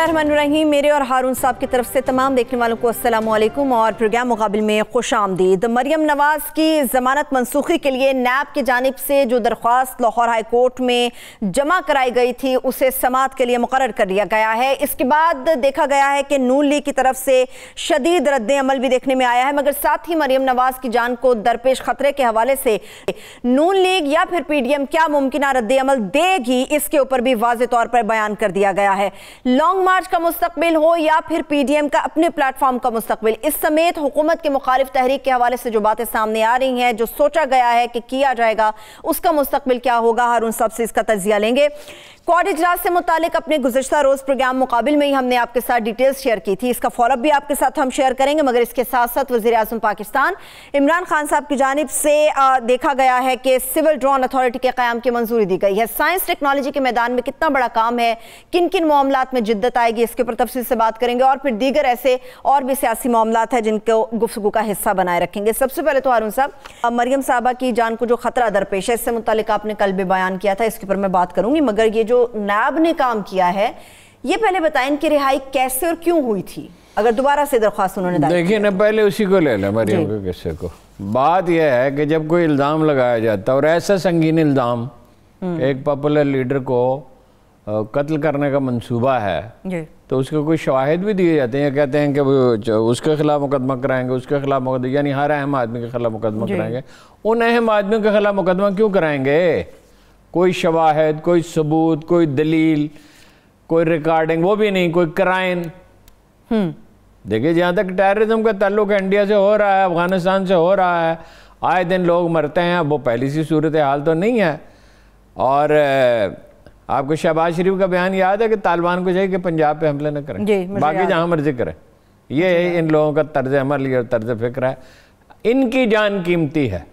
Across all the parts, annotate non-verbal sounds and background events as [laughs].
बिस्मिल्लाम मेरे और हारून साहब की तरफ से तमाम देखने वालों को असलम और प्रोग्राम मुकाबले में खुश आमदीद मरियम नवाज़ की ज़मानत मनसूखी के लिए नैब की जानब से जो दरख्वास्त लाहौर हाई कोर्ट में जमा कराई गई थी उसे समात के लिए मुकर कर लिया गया है इसके बाद देखा गया है कि नून लीग की तरफ से शदीद रद्द अमल भी देखने में आया है मगर साथ ही मरियम नवाज़ की जान को दरपेश खतरे के हवाले से नून लीग या फिर पी डी एम क्या मुमकिन रद्द अमल देगी इसके ऊपर भी वाज तौर पर बयान कर दिया गया है लॉन्ग मार्च का मुस्तबिल हो या फिर पी डी एम का अपने प्लेटफॉर्म का मुस्तबिल इस समेत हुकूमत के मुखालिफ तहरीक के हवाले से जो बातें सामने आ रही हैं जो सोचा गया है कि किया जाएगा उसका मुस्तबिल क्या होगा हर उन सबसे इसका तजिया लेंगे क्वाड इजलास से मुतालिक अपने गुजशत रोज़ प्रोग्राम मुकाबिल में ही हमने आपके साथ डिटेल्स शेयर की थी इसका फॉलोअप भी आपके साथ हम शेयर करेंगे मगर इसके साथ साथ वजी अजम पाकिस्तान इमरान खान साहब की जानब से देखा गया है कि सिविल ड्रोन अथॉरिटी के क्याम की मंजूरी दी गई है साइंस टेक्नोलॉजी के मैदान में कितना बड़ा काम है किन किन मामला में जिद्दत आएगी इसके ऊपर तफसील से बात करेंगे और फिर दीगर ऐसे और भी सियासी मामला है जिनको गुफ्तु का हिस्सा बनाए रखेंगे सबसे पहले तो हारून साहब मरियम साहबा की जान को जो खतरा दरपेश है इससे मुतल आपने कल भी बयान किया था इसके ऊपर मैं बात करूंगी मगर ये जो नैब ने काम किया है ये पहले बताएं इनकी रिहाई कैसे और क्यों हुई थी अगर दोबारा से दरख्वास्त उन्होंने देखिए ना पहले उसी को ले लें मरियम के किस्से को बात यह है कि जब कोई इल्ज़ाम लगाया जाता है और ऐसा संगीन इल्ज़ाम हम्म। एक पॉपुलर लीडर को कत्ल करने का मंसूबा है तो उसके कोई शवाहद भी दिए जाते हैं या कहते हैं कि उसके खिलाफ मुकदमा कराएंगे उसके खिलाफ मुकदमा यानी हर अहम आदमी के खिलाफ मुकदमा कराएंगे उन अहम आदमियों के खिलाफ मुकदमा क्यों कराएंगे कोई शवाहद कोई सबूत कोई दलील कोई रिकॉर्डिंग वो भी नहीं कोई क्राइम हम्म। देखिए जहाँ तक टेररिज्म का ताल्लुक इंडिया से हो रहा है अफगानिस्तान से हो रहा है आए दिन लोग मरते हैं वो पहली सी सूरत हाल तो नहीं है और आपको शहबाज शरीफ का बयान याद है कि तालिबान को चाहिए कि पंजाब पे हमले न करें बाकी जहाँ मर्जी करें ये इन लोगों का तर्ज अमल और तर्ज फिक्र है इनकी जान कीमती है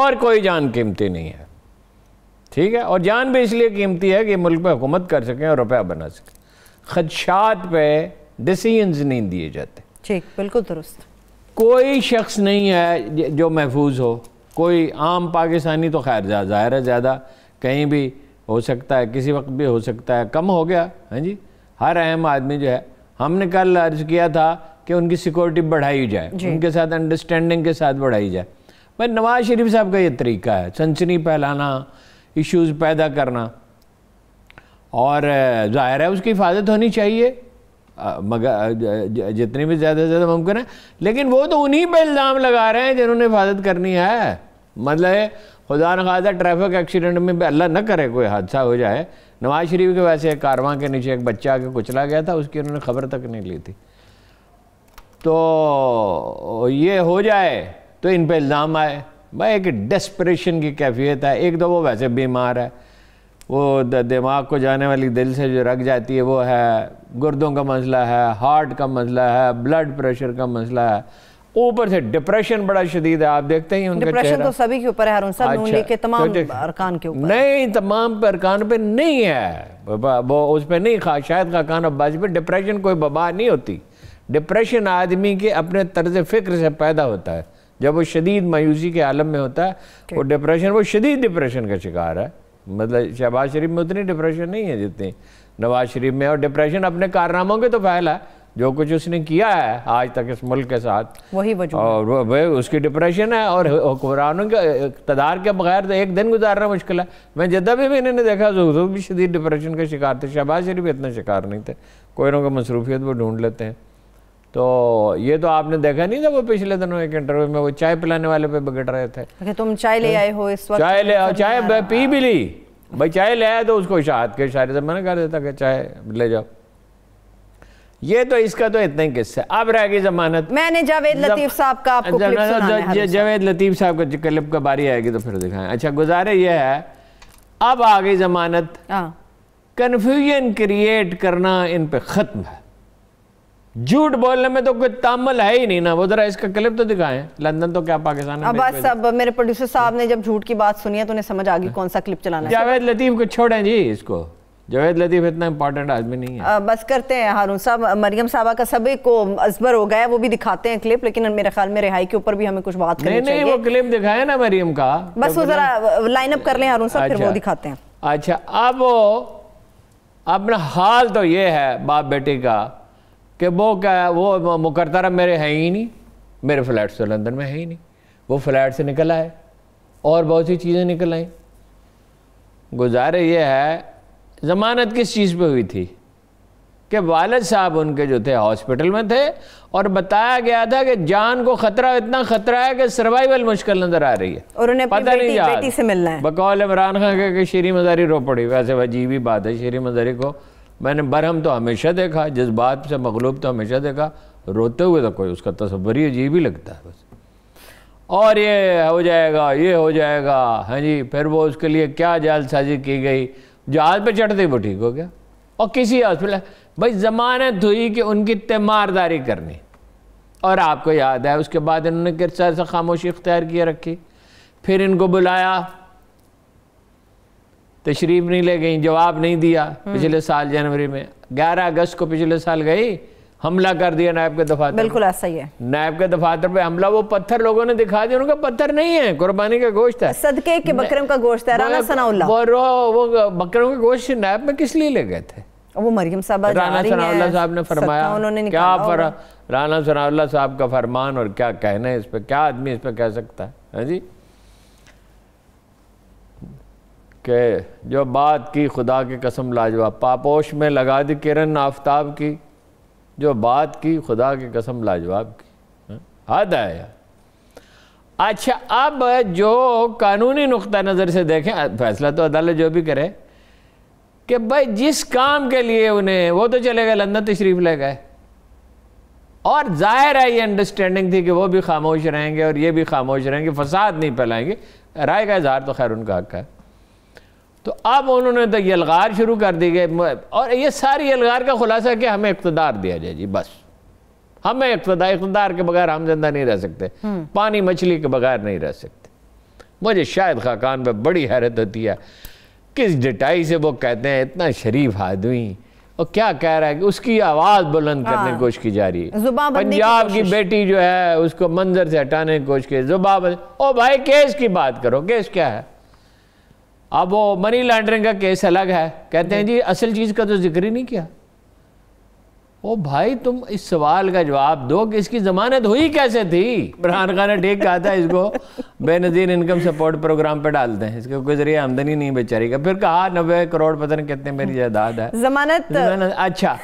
और कोई जान कीमती नहीं है ठीक है और जान भी इसलिए कीमती है कि मुल्क में हुकूमत कर सकें और रुपया बना सकें खदशात पे डिसीजन नहीं दिए जाते ठीक बिल्कुल दुरुस्त कोई शख्स नहीं है जो महफूज हो कोई आम पाकिस्तानी तो खैर ज़ाहिर है ज़्यादा कहीं भी हो सकता है किसी वक्त भी हो सकता है कम हो गया हाँ जी हर अहम आदमी जो है हमने कल अर्ज किया था कि उनकी सिक्योरिटी बढ़ाई जाए उनके साथ अंडरस्टैंडिंग के साथ बढ़ाई जाए भाई नवाज शरीफ साहब का ये तरीका है सनसनी फैलाना इश्यूज पैदा करना और ज़ाहिर है उसकी हिफाजत होनी चाहिए मगर जितनी भी ज़्यादा से ज़्यादा मुमकिन है लेकिन वो तो उन्हीं पर इल्ज़ाम लगा रहे हैं जिन्होंने हिफाजत करनी है मतलब खुदा नखाजा ट्रैफिक एक्सीडेंट में अल्लाह न करे कोई हादसा हो जाए नवाज शरीफ के वैसे एक कारवां के नीचे एक बच्चा आके कुचला गया था उसकी उन्होंने खबर तक नहीं ली थी तो ये हो जाए तो इन पर इल्ज़ाम आए भाई एक डेस्परेशन की कैफियत है एक तो वो वैसे बीमार है वो दिमाग को जाने वाली दिल से जो रख जाती है वो है गुर्दों का मसला है हार्ट का मसला है ब्लड प्रेशर का मसला है ऊपर से डिप्रेशन बड़ा शदीद है आप देखते ही उनका डिप्रेशन तो सभी के ऊपर है हरुण साहब अच्छा, के तो तमाम तो अरकान के ऊपर नहीं तमाम अरकान पे नहीं है वो उस पर नहीं खा शायद खाकान अब्बास पे डिप्रेशन कोई बबा नहीं होती डिप्रेशन आदमी के अपने तर्ज फिक्र से पैदा होता है जब वो शदीद मायूसी के आलम में होता है okay. वो डिप्रेशन वो शदीद डिप्रेशन का शिकार है मतलब शहबाज शरीफ में उतनी डिप्रेशन नहीं है जितनी नवाज शरीफ में और डिप्रेशन अपने कारनामों के तो फैल है जो कुछ उसने किया है आज तक इस मुल्क के साथ वही और वह उसकी डिप्रेशन है और हुक्मरानों के इकतदार के बगैर तो एक दिन गुजारना मुश्किल है मैं जिदा भी भी इन्होंने देखा जो भी शदीद डिप्रेशन का शिकार थे शहबाज शरीफ इतना शिकार नहीं थे कोई ना मसरूफियत वो ढूंढ लेते हैं तो ये तो आपने देखा नहीं था वो पिछले दिनों एक इंटरव्यू में वो चाय पिलाने वाले पे बगड़ रहे थे कि अच्छा, तुम चाय ले आए हो इस वक्त चाय ले आओ चाय पी भी ली भाई चाय ले आया तो उसको इशारत के इशारे से मना कर देता कि चाय ले जाओ ये तो इसका तो इतना ही किस्सा अब रह गई जमानत मैंने जावेद लतीफ साहब का आपको क्लिप सुनाना है जावेद लतीफ साहब का क्लिप का बारी आएगी तो फिर दिखाएं अच्छा गुजारे ये है अब आ गई जमानत कन्फ्यूजन हाँ। क्रिएट करना इन पे खत्म है झूठ बोलने में तो कोई तामल है ही नहीं ना वो जरा इसका क्लिप तो दिखाएं लंदन तो क्या पाकिस्तान अब बस सब मेरे प्रोड्यूसर साहब ने जब झूठ की बात सुनी है तो उन्हें समझ आ गई कौन सा क्लिप चलाना जावेद लतीफ को छोड़ें जी इसको जावेद लतीफ इतना इम्पोर्टेंट आदमी नहीं है आ, बस करते हैं हारून साहब मरियम साहबा का सभी को अजबर हो गया वो भी दिखाते हैं क्लिप लेकिन मेरे ख्याल में रिहाई के ऊपर भी हमें कुछ बात करनी नहीं, नहीं वो क्लिप दिखाए ना मरियम का बस वो तो जरा लाइन मतलब- अप कर लें हारून साहब फिर वो अच्छा। दिखाते हैं अच्छा अब अपना हाल तो ये है बाप बेटे का कि वो क्या वो मुकरतरम मेरे हैं ही नहीं मेरे फ्लैट तो लंदन में है ही नहीं वो फ्लैट से निकल आए और बहुत सी चीज़ें निकल आई गुजारे ये है ज़मानत किस चीज़ पे हुई थी कि वालद साहब उनके जो थे हॉस्पिटल में थे और बताया गया था कि जान को खतरा इतना खतरा है कि सर्वाइवल मुश्किल नजर आ रही है और उन्हें पता नहीं बेटी से मिलना है बकौल इमरान खान के, के शेरी मजारी रो पड़ी वैसे अजीब ही बात है शेरी मजारी को मैंने बरहम तो हमेशा देखा जिस बात से मगलूब तो हमेशा देखा रोते हुए तो कोई उसका तस्वर ही अजीब ही लगता है बस और ये हो जाएगा ये हो जाएगा हाँ जी फिर वो उसके लिए क्या जाल साजी की गई जहाज पे चढ़ते वो ठीक हो गया और किसी हॉस्पिटल भाई ज़मानत हुई कि उनकी तीमारदारी करनी और आपको याद है उसके बाद इन्होंने किरसा से खामोशी इख्तियार किए रखी फिर इनको बुलाया तशरीफ नहीं ले गई जवाब नहीं दिया हम्म। पिछले साल जनवरी में ग्यारह अगस्त को पिछले साल गई हमला कर दिया नायब के दफातर बिल्कुल ऐसा ही है नायब के दफातर पे हमला वो पत्थर लोगों ने दिखा दिया उनका पत्थर नहीं है कुर्बानी का गोश्त है सदके के बकरम का गोश्त है राना सनाउल्ला वो रो वो बकरम का गोश्त नायब में किस लिए ले गए थे वो मरियम साहब राना सनाउल्ला साहब ने फरमाया उन्होंने क्या फर राना सनाउल्ला साहब का फरमान और क्या कहना है इस पर क्या आदमी इस पर कह सकता है हाँ जी कि जो बात की खुदा की कसम लाजवाब पापोश में लगा दी किरण आफ्ताब की जो बात की खुदा की कसम लाजवाब की हाँ? हद आया अच्छा अब जो कानूनी नुक़ नज़र से देखें फैसला तो अदालत जो भी करे कि भाई जिस काम के लिए उन्हें वो तो चले गए लंदन तशरीफ़ ले गए और जाहिर है ये अंडरस्टैंडिंग थी कि वो भी खामोश रहेंगे और ये भी खामोश रहेंगे फसाद नहीं फैलाएंगे राय का इजहार तो खैर उनका हक है तो अब उन्होंने तो यलगार शुरू कर दी गई और ये सारी यलगार का खुलासा कि हमें इकतदार दिया जाए जी बस हमें इकतदार इकतदार के बगैर हम जिंदा नहीं रह सकते हम्म। पानी मछली के बगैर नहीं रह सकते मुझे शायद खाकान पर बड़ी हैरत होती है किस डिटाई से वो कहते हैं इतना शरीफ आदमी और क्या कह रहा है कि उसकी आवाज़ बुलंद हाँ। करने की हाँ। कोशिश की जा रही है पंजाब की बेटी जो है उसको मंजर से हटाने की कोशिश की जुबा ओ भाई केस की बात करो केस क्या है अब वो मनी लॉन्ड्रिंग का केस अलग है कहते हैं जी असल चीज़ का तो जिक्र ही नहीं किया ओ भाई तुम इस सवाल का जवाब दो कि इसकी जमानत हुई कैसे थी इमरान खान ने ठीक कहा था इसको बेनजीर इनकम सपोर्ट प्रोग्राम पे डालते हैं इसके कोई जरिए आमदनी नहीं बेचारी का फिर कहा नब्बे करोड़ पता नहीं कितने मेरी जायदाद है जमानत जमानत अच्छा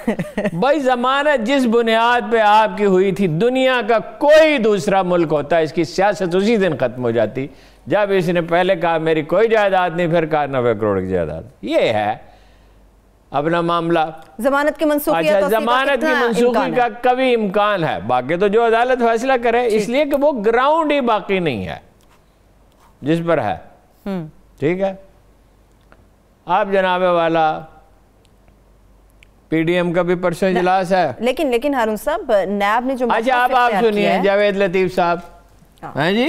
भाई जमानत जिस बुनियाद पे आपकी हुई थी दुनिया का कोई दूसरा मुल्क होता इसकी सियासत उसी दिन खत्म हो जाती जब इसने पहले कहा मेरी कोई जायदाद नहीं फिर कहा नब्बे करोड़ की जायदाद ये है अपना मामला जमानत की मंसूखी अच्छा जमानत की मंसूखी का कभी इम्कान है बाकी तो जो अदालत फैसला करे इसलिए कि वो ग्राउंड ही बाकी नहीं है जिस पर है हम्म। ठीक है आप जनाबे वाला पीडीएम का भी परसों इजलास है लेकिन लेकिन हारून साहब नैब ने जो अच्छा आप आप सुनिए जावेद लतीफ साहब हाँ। हैं जी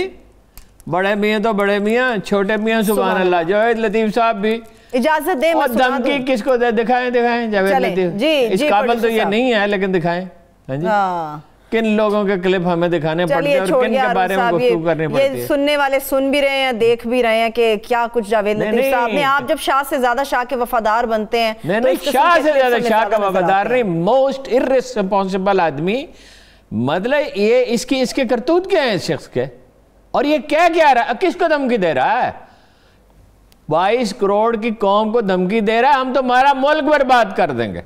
बड़े मियाँ तो बड़े मियाँ छोटे मियाँ सुबह अल्लाह जावेद लतीफ़ साहब भी इजाजत दे और धमकी किसको दे दिखाएं दिखाएं जावेद लतीफ़ जी इस काबल तो ये नहीं है लेकिन दिखाएं हाँ जी हाँ। किन लोगों के क्लिप हमें दिखाने पड़ते हैं और किन के बारे में गुफ्तगू करनी पड़ती है ये सुनने वाले सुन भी रहे हैं देख भी रहे हैं कि क्या कुछ जावेद लतीफ साहब ने आप जब शाह से ज्यादा शाह के वफादार बनते हैं नहीं तो नहीं शाह से ज्यादा शाह का वफादार नहीं मोस्ट इरेस्पॉन्सिबल आदमी मतलब ये इसकी इसके करतूत क्या है इस शख्स के और ये क्या क्या रहा किसको धमकी दे रहा है बाईस करोड़ की कौम को धमकी दे रहा है हम तो हमारा मुल्क बर्बाद कर देंगे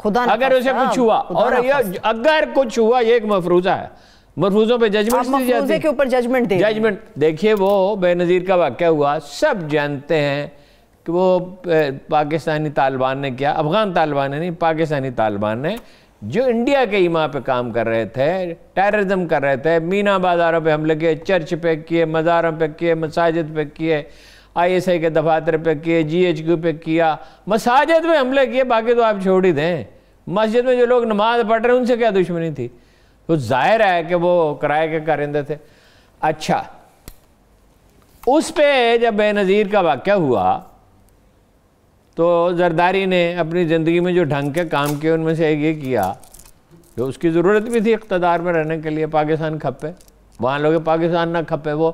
खुदा अगर उसे कुछ हुआ और ये अगर कुछ हुआ ये एक मफरूजा है मफरूजों पे जजमेंट के ऊपर जजमेंट दे जजमेंट देखिए वो बेनज़ीर का वाक्य हुआ सब जानते हैं कि वो पाकिस्तानी तालिबान ने क्या अफगान तालिबान ने नहीं पाकिस्तानी तालिबान ने जो इंडिया के ईमा पे काम कर रहे थे टेररिज्म कर रहे थे मीना बाज़ारों पे हमले किए चर्च पे किए मज़ारों पे किए मसाजिद पे किए आईएसआई के दफातर पे किए जीएचक्यू पे किया मसाजिद में हमले किए बाकी तो आप छोड़ ही दें मस्जिद में जो लोग नमाज पढ़ रहे हैं उनसे क्या दुश्मनी थी तो जाहिर है कि वो किराए के कारिंदे थे अच्छा उस पर जब बेनज़ीर का वाक्य हुआ तो जरदारी ने अपनी ज़िंदगी में जो ढंग के काम किए उनमें से ये किया जो उसकी ज़रूरत भी थी इकतदार में रहने के लिए पाकिस्तान खपे वहाँ लोग पाकिस्तान ना खपे वो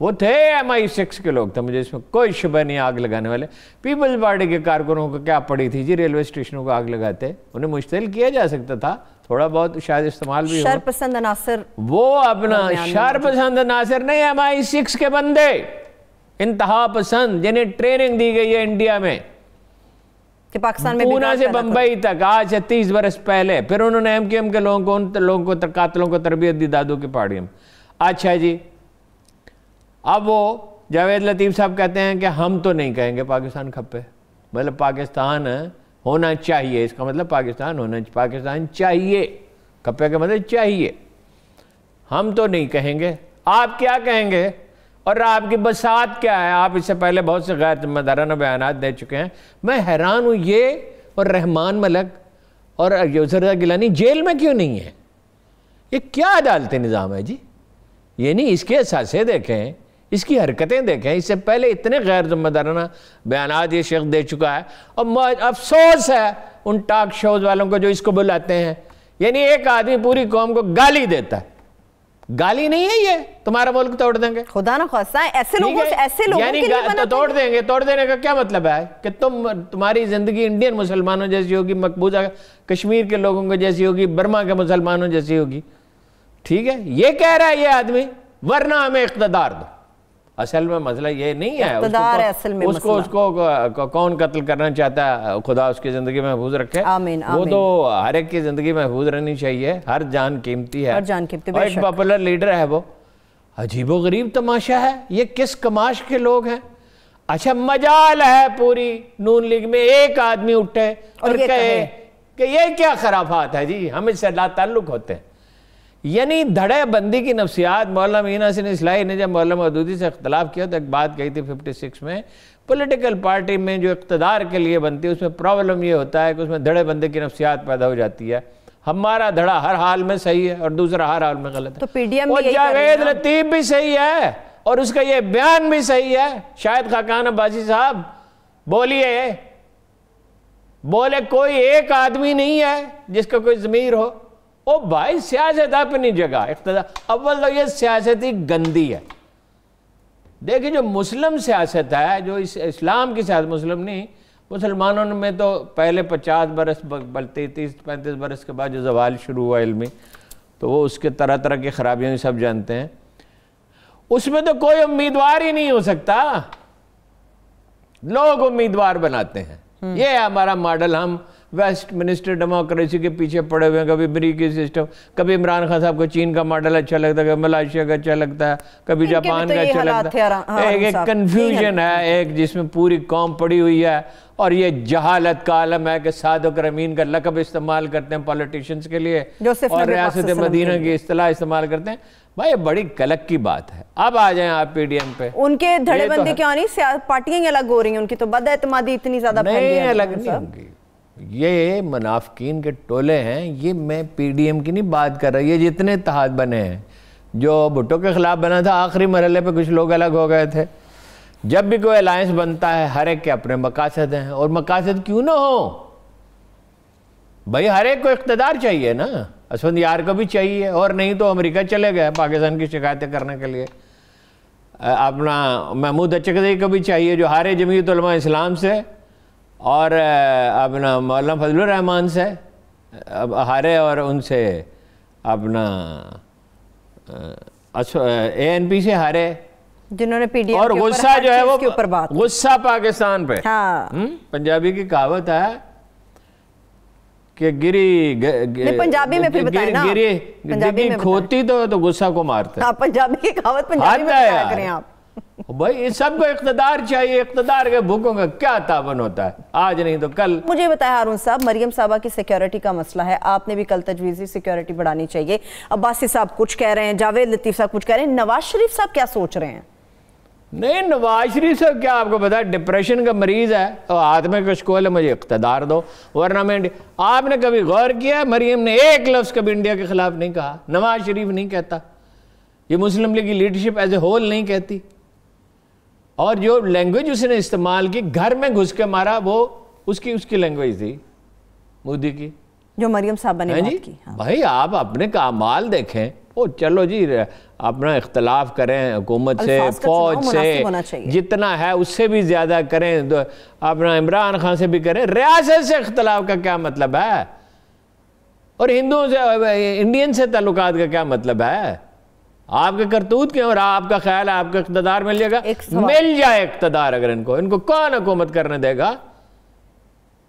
वो थे एम आई सिक्स के लोग थे मुझे इसमें कोई शुभ नहीं आग लगाने वाले पीपल्स पार्टी के कारकुनों को क्या पड़ी थी जी रेलवे स्टेशनों को आग लगाते उन्हें मुश्तिल किया जा सकता था थोड़ा बहुत शायद इस्तेमाल भी शरपसंद नासिर वो अपना हाँ, शरपसंद नासिर नहीं एम आई सिक्स के बंदे इंतहा पसंद जिन्हें ट्रेनिंग दी गई है इंडिया में कि पाकिस्तान में पूना से बंबई तक आज है तीस बरस पहले फिर उन्होंने एम के एम के लोगों को उन लोगों को कातलों को तरबियत दी दादू की पहाड़ियों में अच्छा जी अब वो जावेद लतीफ़ साहब कहते हैं कि हम तो नहीं कहेंगे पाकिस्तान खपे मतलब पाकिस्तान होना चाहिए इसका मतलब पाकिस्तान होना पाकिस्तान चाहिए खपे का मतलब चाहिए हम तो नहीं कहेंगे आप क्या कहेंगे और आपकी बसात क्या है आप इससे पहले बहुत से गैर जिम्मेदाराना बयान दे चुके हैं मैं हैरान हूँ ये और रहमान मलक और यूसरदा गिलानी जेल में क्यों नहीं है ये क्या अदालती निज़ाम है जी ये नहीं इसके असासे देखें इसकी हरकतें देखें इससे पहले इतने गैर जिम्मेदाराना बयान ये शख्स दे चुका है और अफसोस है उन टाक शोज वालों को जो इसको बुलाते हैं यानी एक आदमी पूरी कौम को गाली देता है गाली नहीं है ये तुम्हारा मुल्क तोड़ देंगे खुदा ना खासा ऐसे लोग ऐसे लोग यानी तो तोड़ तो- देंगे तोड़ देने का क्या मतलब है कि तुम तुम्हारी जिंदगी इंडियन मुसलमानों जैसी होगी मकबूजा कश्मीर के लोगों को जैसी होगी बर्मा के मुसलमानों जैसी होगी ठीक है ये कह रहा है ये आदमी वरना हमें इकतदार दो असल में मसला ये नहीं है उसको, असल में उसको उसको, उसको कौन कत्ल करना चाहता है खुदा उसकी ज़िंदगी महफूज रखे आमीन, वो तो हर एक की ज़िंदगी महफूज रहनी चाहिए हर जान कीमती है हर जान कीमती और एक पॉपुलर लीडर है वो अजीबो गरीब तमाशा है ये किस कमाश के लोग हैं अच्छा मजाल है पूरी नून लीग में एक आदमी उठे और, और कहे कि ये क्या खराफात है जी हम इससे ला ताल्लुक होते हैं यानी धड़े बंदी की नफसियात मौलाना मीना सिन इसलाई ने जब मौलाना मदूदी से अख्तलाफ किया तो एक बात कही थी फिफ्टी सिक्स में पोलिटिकल पार्टी में जो इकतदार के लिए बनती है उसमें प्रॉब्लम ये होता है कि उसमें धड़े बंदी की नफसियात पैदा हो जाती है हमारा धड़ा हर हाल में सही है और दूसरा हर हाल में गलत है तो पीडीएम जावेद लतीफ़ भी सही है और उसका यह बयान भी सही है शायद खाकान अब्बासी साहब बोलिए बोले कोई एक आदमी नहीं है जिसका कोई ज़मीर हो ओ भाई सियासत अपनी जगह इकतदा अव्वल तो ये सियासत ही गंदी है देखिए जो मुस्लिम सियासत है जो इस इस्लाम की सियासत मुस्लिम नहीं मुसलमानों में तो पहले पचास बरस बल्कि तीस पैंतीस बरस के बाद जो जवाल शुरू हुआ इलमी तो वो उसके तरह तरह की खराबियां सब जानते हैं उसमें तो कोई उम्मीदवार ही नहीं हो सकता लोग उम्मीदवार बनाते हैं हम्म। ये हमारा मॉडल हम वेस्ट मिनिस्टर डेमोक्रेसी के पीछे पड़े हुए हैं कभी अमरीकी सिस्टम कभी इमरान खान साहब को चीन का मॉडल अच्छा लगता है कभी मलाशिया का अच्छा लगता है कभी जापान तो का अच्छा लगता है एक एक कन्फ्यूजन है एक जिसमें पूरी कौम पड़ी हुई है और ये जहालत का आलम है कि साधु करमीन का लकब इस्तेमाल करते हैं पॉलिटिशियंस के लिए और रियासत मदीना की असलाह इस्तेमाल करते हैं भाई बड़ी कलक की बात है अब आ जाए आप पीडीएम पे उनके तो धड़ेबंदी तो क्यों नहीं पार्टियां अलग हो रही हैं उनकी तो बदतमादी इतनी ज्यादा नहीं अलग नहीं तो। होंगी ये मुनाफिकीन के टोले हैं ये मैं पीडीएम की नहीं बात कर रहा ये जितने तहत बने हैं जो भुट्टो के ख़िलाफ़ बना था आखिरी मरहल पे कुछ लोग अलग हो गए थे जब भी कोई अलायंस बनता है हर एक के अपने मकासद हैं और मकासद क्यों ना हो भाई हर एक को इकतदार चाहिए ना असफंद यार को भी चाहिए और नहीं तो अमेरिका चले गए पाकिस्तान की शिकायतें करने के लिए अपना महमूद अचकदई को भी चाहिए जो हारे जमीयत इस्लाम से और अपना मौलाना फजलरहमान से अब हारे और उनसे अपना ए एन पी से हारे जिन्होंने पीडीएम और गुस्सा जो है वो ऊपर बात गुस्सा पाकिस्तान पे हाँ। हम्म? पंजाबी की कहावत है कि गिरी ग, ग, पंजाबी में फिर बताए ना गिरी पंजाबी में खोती तो तो गुस्सा को मारते हैं हाँ, पंजाबी की कहावत पंजाबी में बताया करें आप [laughs] भाई ये सबको इकतदार चाहिए इकतदार के भूखों का क्या तावन होता है आज नहीं तो कल मुझे बताया हारून साहब मरियम साहबा की सिक्योरिटी का मसला है आपने भी कल तजवीज़ी सिक्योरिटी बढ़ानी चाहिए अब्बासी साहब कुछ कह रहे हैं जावेद लतीफ़ साहब कुछ कह रहे हैं नवाज शरीफ साहब क्या सोच रहे हैं नहीं नवाज शरीफ साहब क्या आपको बताया डिप्रेशन का मरीज़ है तो हाथ में कुछ कोल मुझे इकतदार दो वरना में आपने कभी गौर किया मरियम ने एक लफ्ज़ कभी इंडिया के ख़िलाफ़ नहीं कहा नवाज शरीफ नहीं कहता ये मुस्लिम लीग की लीडरशिप एज ए होल नहीं कहती और जो लैंग्वेज उसने इस्तेमाल की घर में घुस के मारा वो उसकी उसकी लैंग्वेज थी मोदी की जो मरियम साहब ने बात की हाँ। भाई आप अपने कामाल देखें ओ चलो जी अपना इख्तलाफ करें हुकूमत से फौज से जितना है उससे भी ज़्यादा करें तो अपना इमरान खान से भी करें रियासत से इख्तलाफ का क्या मतलब है और हिंदुओं से इंडियन से तल्लुकात का क्या मतलब है आपके करतूत के और आपका ख्याल है आपका इकतदार मिल जाएगा मिल जाए इकतदार अगर इनको इनको कौन हुकूमत करने देगा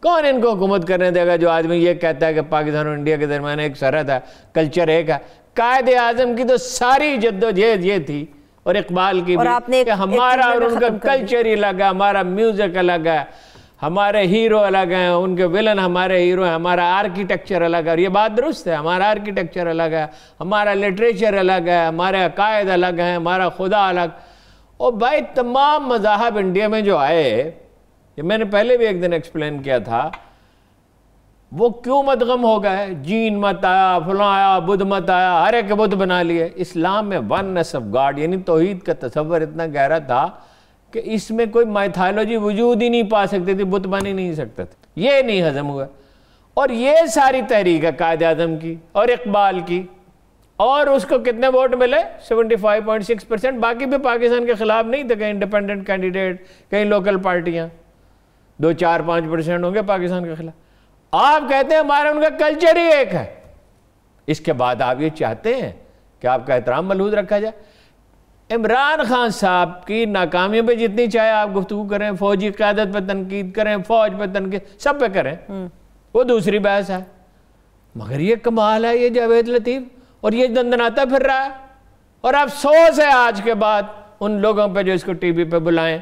कौन इनको हुकूमत करने देगा जो आदमी ये कहता है कि पाकिस्तान और इंडिया के दरमियान एक सरहद है कल्चर एक है कायद आजम की तो सारी जद्दोजहद ये थी और इकबाल की और भी आपने एक, हमारा एक और उनका कल्चर ही अलग है हमारा म्यूजिक अलग है हमारे हीरो अलग हैं उनके विलन हमारे हीरो हैं हमारा आर्किटेक्चर अलग है और ये बात दुरुस्त है हमारा आर्किटेक्चर अलग है हमारा लिटरेचर अलग है हमारे अकायद अलग हैं हमारा खुदा अलग और भाई तमाम मजाहब इंडिया में जो आए ये मैंने पहले भी एक दिन एक्सप्लेन किया था वो क्यों मदगम हो गए जीन मत आया फला आया बुद्ध मत आया हर एक बुद्ध बना लिए इस्लाम में वन ऑफ गॉड यानी तोहहीद का तस्वर इतना गहरा था कि इसमें कोई माइथोलॉजी वजूद ही नहीं पा सकती थी बुत बन ही नहीं सकते थे ये नहीं हजम हुआ और ये सारी तहरीक है कायद आजम की और इकबाल की और उसको कितने वोट मिले 75.6 परसेंट बाकी भी पाकिस्तान के ख़िलाफ़ नहीं थे कहीं इंडिपेंडेंट कैंडिडेट कहीं लोकल पार्टियां दो चार पांच परसेंट होंगे पाकिस्तान के ख़िलाफ़ आप कहते हैं हमारा उनका कल्चर ही एक है इसके बाद आप ये चाहते हैं कि आपका एहतराम मलूद रखा जाए इमरान खान साहब की नाकामियों पर जितनी चाहे आप गुफ्तु करें फौजी क्यादत पर तनकीद करें फौज पर तनकीद सब पे करें हम्म। वो दूसरी बहस है मगर ये कमाल है ये जावेद लतीफ़ और ये दंदनाता फिर रहा है और अफसोस है आज के बाद उन लोगों पर जो इसको टीवी पे बुलाएं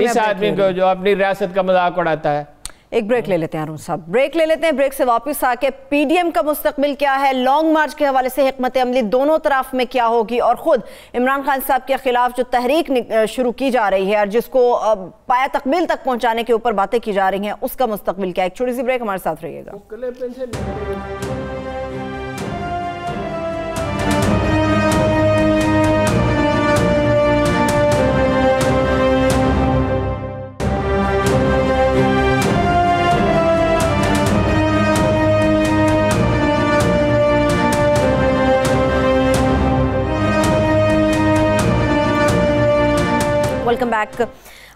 इस आदमी को जो अपनी रियासत का मजाक उड़ाता है एक ब्रेक ले लेते हैं अरुण साहब ब्रेक ले लेते हैं ब्रेक से वापस आके पीडीएम का मुस्तकबिल क्या है लॉन्ग मार्च के हवाले से हमत अमली दोनों तरफ में क्या होगी और ख़ुद इमरान खान साहब के खिलाफ जो तहरीक शुरू की जा रही है और जिसको पाया तकमील तक पहुँचाने के ऊपर बातें की जा रही हैं उसका मुस्तबिल क्या है एक छोटी सी ब्रेक हमारे साथ रहिएगा वेलकम बैक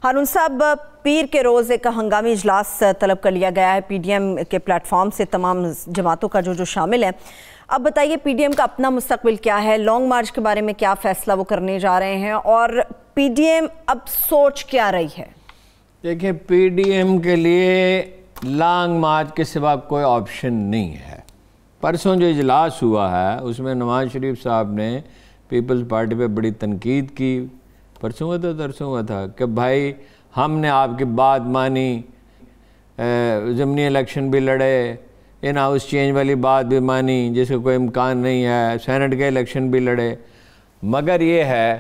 हारून साहब पीर के रोज़ एक हंगामी इजलास तलब कर लिया गया है पीडीएम के प्लेटफॉर्म से तमाम जमातों का जो जो शामिल है अब बताइए पीडीएम का अपना मुस्तबिल क्या है लॉन्ग मार्च के बारे में क्या फ़ैसला वो करने जा रहे हैं और पीडीएम अब सोच क्या रही है देखिए पीडीएम के लिए लॉन्ग मार्च के सिवा कोई ऑप्शन नहीं है परसों जो इजलास हुआ है उसमें नवाज शरीफ साहब ने पीपल्स पार्टी पे बड़ी तनकीद की परसों हुआ था तरसों हुआ था कि भाई हमने आपकी बात मानी ज़मनी इलेक्शन भी लड़े इन हाउस चेंज वाली बात भी मानी जिसको कोई इम्कान नहीं है सेनेट के इलेक्शन भी लड़े मगर ये है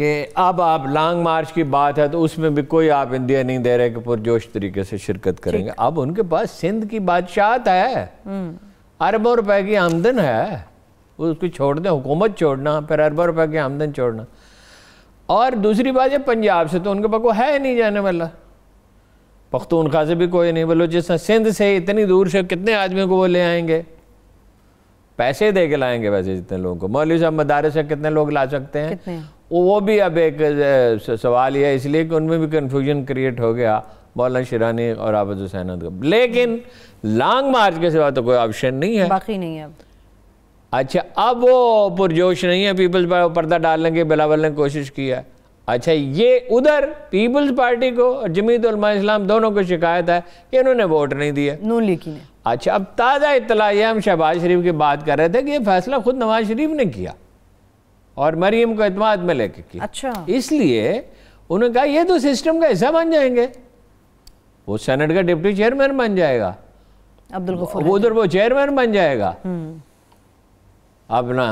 कि अब आप लॉन्ग मार्च की बात है तो उसमें भी कोई आप इंडिया नहीं दे रहे कि पुरजोश तरीके से शिरकत करेंगे अब उनके पास सिंध की बादशाहत है हम्म। अरबों रुपए की आमदन है उसको छोड़ दें हुकूमत छोड़ना फिर अरबों रुपए की आमदन छोड़ना और दूसरी बात है पंजाब से तो उनके पास कोई है नहीं जाने वाला पख्तूनखा से भी कोई नहीं बलोचिस्तान सिंध से इतनी दूर से कितने आदमियों को वो ले आएंगे पैसे दे के लाएंगे वैसे जितने लोगों को मौलवी साहब मदारे से कितने लोग ला सकते हैं वो भी अब एक सवाल यह इसलिए कि उनमें भी कन्फ्यूजन क्रिएट हो गया मौलाना शिरानी और आबद हुसैन लेकिन लॉन्ग मार्च के सिवा तो कोई ऑप्शन नहीं है बाकी नहीं है अच्छा अब वो पुरजोश नहीं है पीपल्स पार्टी पर्दा डालने की बिलावल ने कोशिश किया अच्छा ये उधर पीपल्स पार्टी को और जमीत इस्लाम दोनों को शिकायत है कि इन्होंने वोट नहीं दिया नू लिखी अच्छा अब ताज़ा इतला यह हम शहबाज शरीफ की बात कर रहे थे कि ये फैसला खुद नवाज शरीफ ने किया और मरीम को अतमाद में लेके किया अच्छा इसलिए उन्होंने कहा यह तो सिस्टम का हिस्सा बन जाएंगे वो सेनेट का डिप्टी चेयरमैन बन जाएगा अब्दुल गफूर उधर वो चेयरमैन बन जाएगा हम्म। अपना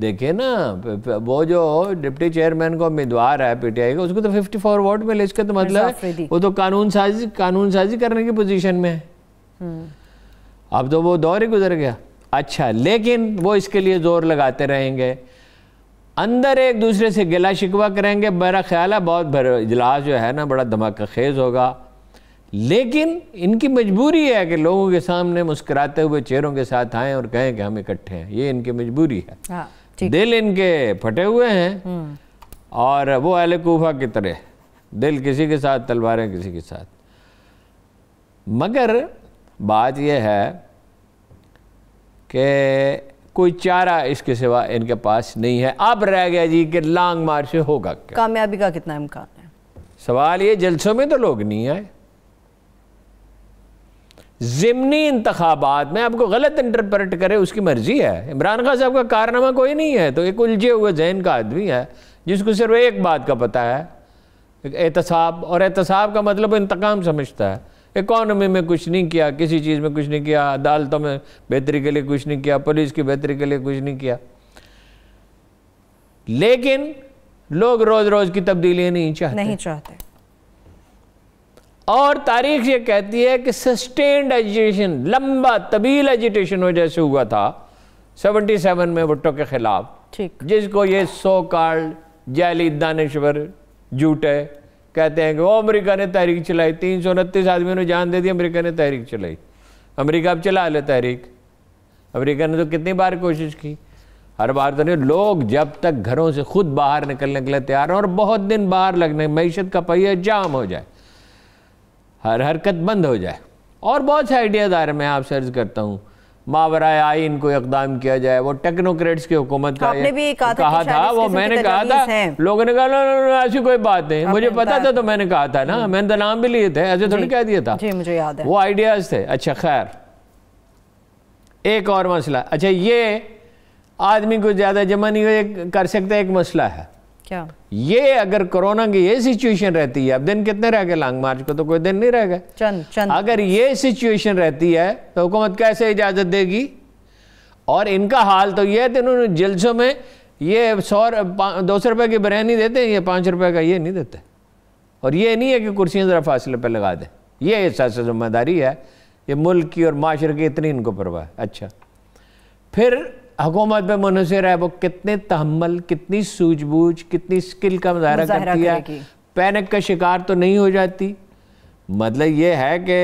देखिए ना वो जो डिप्टी चेयरमैन को उम्मीदवार है पीटीआई का उसको तो 54 वोट में इसका तो मतलब वो तो कानून साजी कानून साजी करने की पोजीशन में है हम्म। अब तो वो दौर ही गुजर गया अच्छा लेकिन वो इसके लिए जोर लगाते रहेंगे अंदर एक दूसरे से गिला शिकवा करेंगे मेरा ख्याल है बहुत इजलास जो है ना बड़ा धमाका खेज होगा लेकिन इनकी मजबूरी है कि लोगों के सामने मुस्कुराते हुए चेहरों के साथ आए और कहें कि हम इकट्ठे हैं ये इनकी मजबूरी है आ, हाँ, दिल इनके फटे हुए हैं हम्म। और वो अहल कोफा की तरह दिल किसी के साथ तलवारें किसी के साथ मगर बात यह है कि कोई चारा इसके सिवा इनके पास नहीं है अब रह गया जी कि लॉन्ग मार्च होगा कामयाबी का कितना इम्कान है सवाल ये जलसों में तो लोग नहीं आए जिमनी इंतबात में आपको गलत इंटरप्रेट करे उसकी मर्जी है इमरान खान साहब का कारनामा कोई नहीं है तो एक उलझे हुए जहन का आदमी है जिसको सिर्फ एक बात का पता है एहतसाब और एहतसाब का मतलब इंतकाम समझता है इकॉनमी में कुछ नहीं किया किसी चीज़ में कुछ नहीं किया अदालतों में बेहतरी के लिए कुछ नहीं किया पुलिस की बेहतरी के लिए कुछ नहीं किया लेकिन लोग रोज़ रोज़ की तब्दीलियां नहीं चाहते नहीं चाहते और तारीख ये कहती है कि सस्टेन्ड एजुटेशन लंबा तबील एजुटेशन हो जैसे हुआ था 77 में भुट्टो के खिलाफ जिसको ये सो कार्ड जैली दानश्वर झूठे कहते हैं कि वो अमेरिका ने तहरीक चलाई तीन सौ उनतीस आदमियों ने जान दे दी अमेरिका ने तहरीक चलाई अमेरिका अब चला ले तहरीक अमेरिका ने तो कितनी बार कोशिश की हर बार तो नहीं लोग जब तक घरों से खुद बाहर निकलने के लिए तैयार हैं और बहुत दिन बाहर लगने मीशत का पहिया जाम हो जाए हर हरकत बंद हो जाए और बहुत से आइडियाज़ आ रहे हैं मैं आपसे अर्ज करता हूँ मावरा आई को इकदाम किया जाए वो टेक्नोक्रेट्स की हुकूमत का आपने भी कहा था, था, था वो मैंने कहा था लोगों ने कहा ऐसी कोई बात नहीं मुझे पता था तो मैंने कहा था ना हम्म। मैंने तो नाम भी लिए थे ऐसे थोड़ी कह दिया था जी मुझे याद है वो आइडियाज़ थे अच्छा खैर एक और मसला अच्छा ये आदमी को ज़्यादा जमा नहीं कर सकता एक मसला है ये अगर कोरोना की ये सिचुएशन रहती है अब दिन कितने रह गए लॉन्ग मार्च को तो कोई दिन नहीं रह गए अगर ये सिचुएशन रहती है तो हुकूमत कैसे इजाज़त देगी और इनका हाल तो यह है उन्होंने जल्सों में ये सौ दो सौ रुपए की बिरयानी देते हैं ये पांच रुपए का ये नहीं देते और ये नहीं है कि कुर्सियां ज़रा फासले पर लगा दें ये एहसास ज़िम्मेदारी है ये मुल्क की और माशरे की इतनी इनको परवाह है अच्छा फिर हुकूमत पे मुनसर है वो कितने तहमल कितनी सूझबूझ कितनी स्किल का मुजाहरा करती है पैनिक का शिकार तो नहीं हो जाती मतलब ये है कि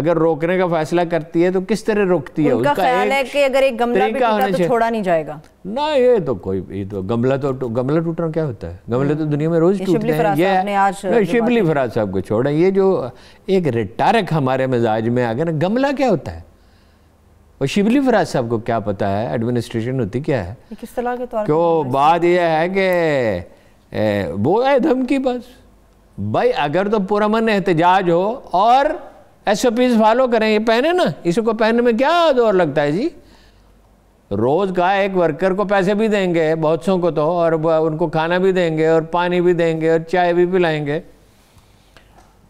अगर रोकने का फैसला करती है तो किस तरह रोकती है उनका ख्याल है कि अगर एक गमला भी तो छोड़ा नहीं जाएगा ना ये तो कोई ये तो गमला तो गमला टूटना क्या होता है गमले तो दुनिया में रोज टूटते हैं ये शिबली फराज साहब को छोड़ें ये जो एक रिटारक हमारे मिजाज में आ गया ना गमला क्या होता है और शिबली फराज साहब को क्या पता है एडमिनिस्ट्रेशन होती क्या है किस तरह के तौर क्यों बात यह है कि वो है धमकी बस भाई अगर तो मन एहतजाज हो और एस ओ पी फॉलो करें ये पहने ना इसको पहनने में क्या दौर लगता है जी रोज़ का एक वर्कर को पैसे भी देंगे बहुत सौ को तो और उनको खाना भी देंगे और पानी भी देंगे और चाय भी पिलाएंगे